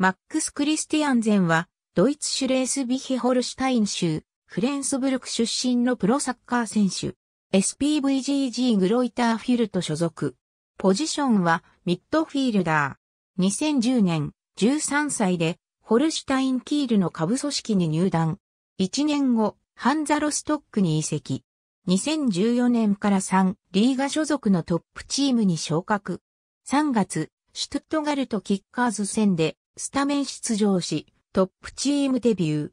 マックス・クリスティアンゼンは、ドイツシュレースビヒホルシュタイン州、フレンスブルク出身のプロサッカー選手。SPVGG グロイターフィルト所属。ポジションはミッドフィールダー。2010年、13歳で、ホルシュタインキールの下部組織に入団。1年後、ハンザロストックに移籍。2014年から3リーガ所属のトップチームに昇格。3月、シュトゥットガルトキッカーズ戦でスタメン出場し、トップチームデビュー。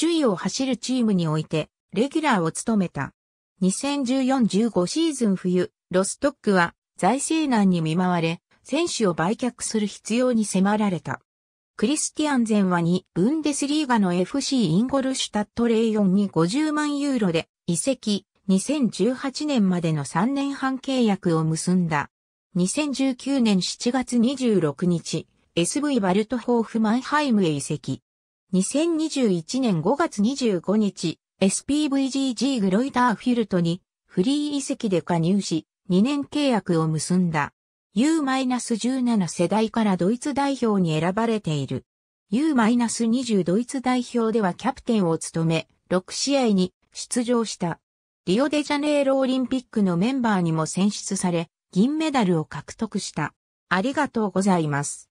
首位を走るチームにおいて、レギュラーを務めた。2014-15シーズン冬、ロストックは財政難に見舞われ、選手を売却する必要に迫られた。クリスティアンゼンは2、ブンデスリーガの FC インゴルシュタットレイヨンに50万ユーロで移籍、2018年までの3年半契約を結んだ。2019年7月26日、SV バルトホーフマンハイムへ移籍。2021年5月25日、SPVGG グロイターフィルトにフリー移籍で加入し、2年契約を結んだ。U-17 世代からドイツ代表に選ばれている。U-20 ドイツ代表ではキャプテンを務め、6試合に出場した。リオデジャネイロオリンピックのメンバーにも選出され、銀メダルを獲得した。ありがとうございます。